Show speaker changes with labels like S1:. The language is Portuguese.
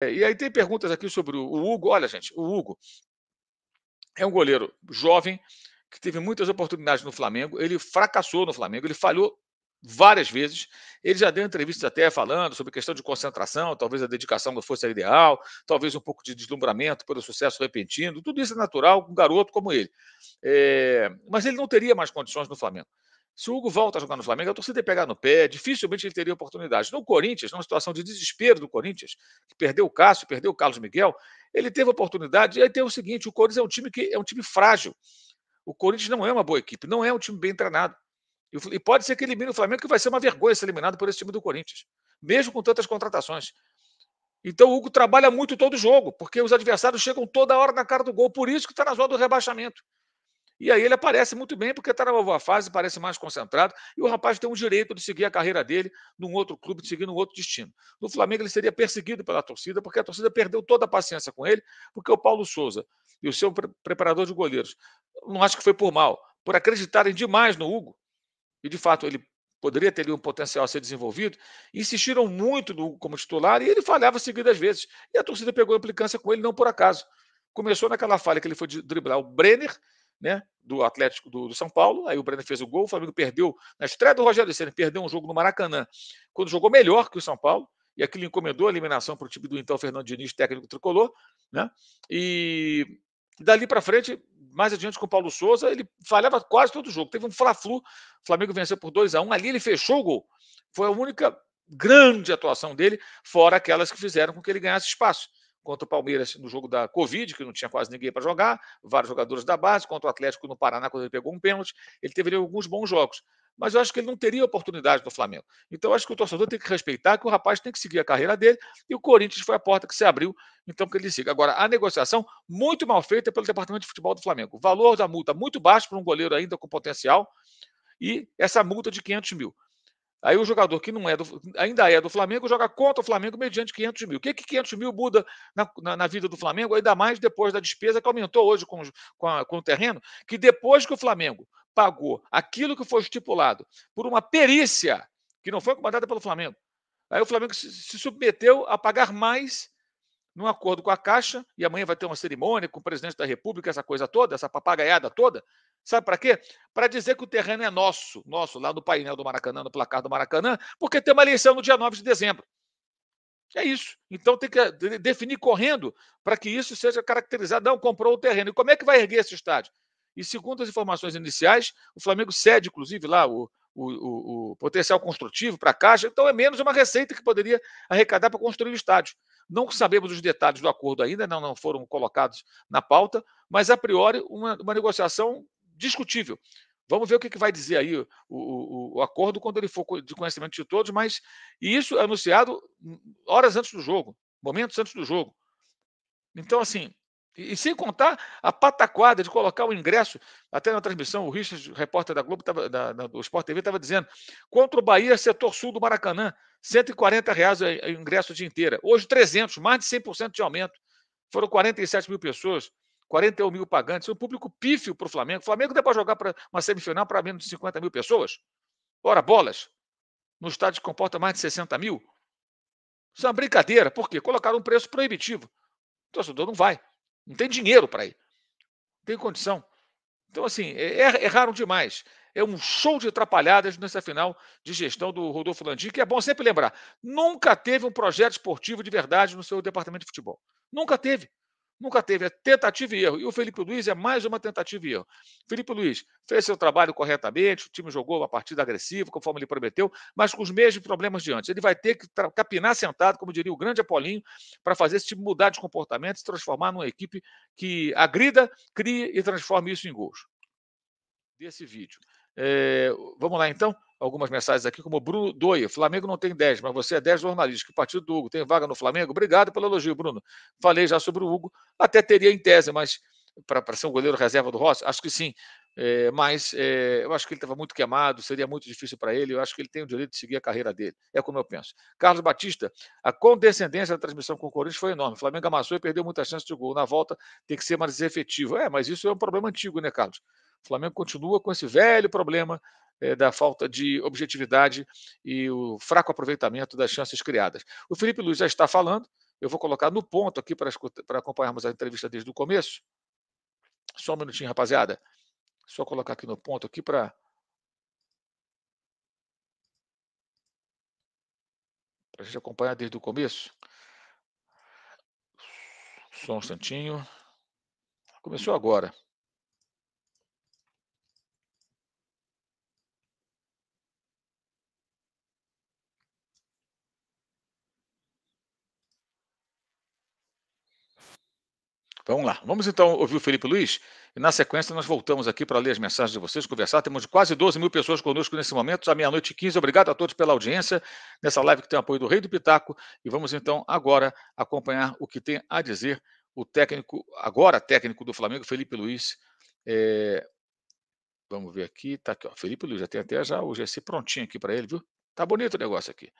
S1: É, e aí tem perguntas aqui sobre o Hugo. Olha, gente, o Hugo é um goleiro jovem que teve muitas oportunidades no Flamengo. Ele fracassou no Flamengo, ele falhou várias vezes. Ele já deu entrevistas até falando sobre questão de concentração, talvez a dedicação não fosse a ideal, talvez um pouco de deslumbramento pelo sucesso repentino. Tudo isso é natural, um garoto como ele. É, mas ele não teria mais condições no Flamengo. Se o Hugo volta tá a jogar no Flamengo, a torcida ia pegar no pé, dificilmente ele teria oportunidade. No Corinthians, numa situação de desespero do Corinthians, que perdeu o Cássio, perdeu o Carlos Miguel, ele teve oportunidade. E aí tem o seguinte: o Corinthians é um time que é um time frágil. O Corinthians não é uma boa equipe, não é um time bem treinado. E pode ser que elimine o Flamengo, que vai ser uma vergonha ser eliminado por esse time do Corinthians, mesmo com tantas contratações. Então o Hugo trabalha muito todo o jogo, porque os adversários chegam toda hora na cara do gol, por isso que está na zona do rebaixamento. E aí ele aparece muito bem, porque está na nova fase, parece mais concentrado, e o rapaz tem o direito de seguir a carreira dele num outro clube, de seguir num outro destino. No Flamengo ele seria perseguido pela torcida, porque a torcida perdeu toda a paciência com ele, porque o Paulo Souza e o seu preparador de goleiros, não acho que foi por mal, por acreditarem demais no Hugo, e de fato ele poderia ter um potencial a ser desenvolvido, insistiram muito no, como titular e ele falhava seguidas vezes. E a torcida pegou implicância com ele, não por acaso. Começou naquela falha que ele foi driblar o Brenner, né? Do Atlético do, do, São Paulo. Aí o Brenner fez o gol, o Flamengo perdeu na estreia do Rogério Senna, perdeu um jogo no Maracanã, quando jogou melhor que o São Paulo, e aquilo encomendou a eliminação para o time do então Fernando Diniz, técnico tricolor, né? E dali para frente, mais adiante com o Paulo Souza, ele falhava quase todo o jogo. Teve um fla-flu, o Flamengo venceu por 2 a 1 ali ele fechou o gol. Foi a única grande atuação dele, fora aquelas que fizeram com que ele ganhasse espaço contra o Palmeiras no jogo da Covid, que não tinha quase ninguém para jogar, vários jogadores da base, contra o Atlético no Paraná, quando ele pegou um pênalti, ele teve alguns bons jogos. Mas eu acho que ele não teria oportunidade no Flamengo. Então, eu acho que o torcedor tem que respeitar que o rapaz tem que seguir a carreira dele e o Corinthians foi a porta que se abriu, então que ele siga. Agora, a negociação muito mal feita pelo Departamento de Futebol do Flamengo. O valor da multa muito baixo para um goleiro ainda com potencial e essa multa de 500 mil. Aí o jogador que não é do, ainda é do Flamengo joga contra o Flamengo mediante 500 mil. O que, que 500 mil muda na, na, na vida do Flamengo? Ainda mais depois da despesa que aumentou hoje com, com, a, com o terreno, que depois que o Flamengo pagou aquilo que foi estipulado por uma perícia que não foi comandada pelo Flamengo, aí o Flamengo se, se submeteu a pagar mais num acordo com a Caixa, e amanhã vai ter uma cerimônia com o presidente da República, essa coisa toda, essa papagaiada toda, Sabe para quê? Para dizer que o terreno é nosso, nosso, lá no painel do Maracanã, no placar do Maracanã, porque tem uma eleição no dia 9 de dezembro. É isso. Então tem que eh, definir correndo para que isso seja caracterizado. Não, comprou o terreno. E como é que vai erguer esse estádio? E segundo as informações iniciais, o Flamengo cede, inclusive, lá o, o, o, o potencial construtivo para a Caixa, então é menos uma receita que poderia arrecadar para construir o estádio. Não sabemos os detalhes do acordo ainda, não, não foram colocados na pauta, mas a priori uma, uma negociação discutível. Vamos ver o que, que vai dizer aí o, o, o, acordo quando ele for de conhecimento de todos, mas e isso é anunciado horas antes do jogo, momentos antes do jogo. Então, assim, e, e sem contar a pataquada de colocar o ingresso, até na transmissão, o Richard, repórter da Globo, tava, da, da, do Sport TV, estava dizendo, contra o Bahia, setor sul do Maracanã, 140 reais o ingresso o dia inteiro. Hoje, 300, mais de 100% de aumento. Foram 47 mil pessoas. 41 mil pagantes, um público pífio para o Flamengo. O Flamengo dá para jogar para uma semifinal para menos de 50 mil pessoas? Ora, bolas! No estádio comporta mais de 60 mil? Isso é uma brincadeira. Por quê? Colocaram um preço proibitivo. O torcedor não vai. Não tem dinheiro para ir. Não tem condição. Então, assim, erraram é, é, é demais. É um show de atrapalhadas nessa final de gestão do Rodolfo Landim, que é bom sempre lembrar. Nunca teve um projeto esportivo de verdade no seu departamento de futebol. Nunca teve. Nunca teve, é tentativa e erro. E o Felipe Luiz é mais uma tentativa e erro. Felipe Luiz fez seu trabalho corretamente, o time jogou uma partida agressiva, conforme ele prometeu, mas com os mesmos problemas de antes. Ele vai ter que capinar sentado, como diria o grande Apolinho, para fazer esse time tipo mudar de comportamento, se transformar numa equipe que agrida, crie e transforme isso em gols. Desse vídeo. É, vamos lá, então algumas mensagens aqui, como Bruno Doia, Flamengo não tem 10, mas você é 10 que o partido do Hugo tem vaga no Flamengo? Obrigado pelo elogio, Bruno. Falei já sobre o Hugo, até teria em tese, mas para ser um goleiro reserva do Rossi, acho que sim. É, mas é, eu acho que ele estava muito queimado, seria muito difícil para ele. Eu acho que ele tem o direito de seguir a carreira dele. É como eu penso. Carlos Batista, a condescendência da transmissão com o Corinthians foi enorme. O Flamengo amassou e perdeu muita chance de gol. Na volta tem que ser mais efetivo. É, mas isso é um problema antigo, né, Carlos? O Flamengo continua com esse velho problema é, da falta de objetividade e o fraco aproveitamento das chances criadas. O Felipe Luiz já está falando, eu vou colocar no ponto aqui para, escutar, para acompanharmos a entrevista desde o começo. Só um minutinho, rapaziada. Só colocar aqui no ponto aqui para para a gente acompanhar desde o começo. Só um instantinho. Começou agora. Vamos lá. Vamos então ouvir o Felipe Luiz e na sequência nós voltamos aqui para ler as mensagens de vocês, conversar. Temos quase 12 mil pessoas conosco nesse momento, à meia-noite e 15. Obrigado a todos pela audiência nessa live que tem apoio do Rei do Pitaco e vamos então agora acompanhar o que tem a dizer o técnico, agora técnico do Flamengo, Felipe Luiz. É... Vamos ver aqui, tá aqui, ó. Felipe Luiz, já tem até já o GC prontinho aqui para ele, viu? Tá bonito o negócio aqui.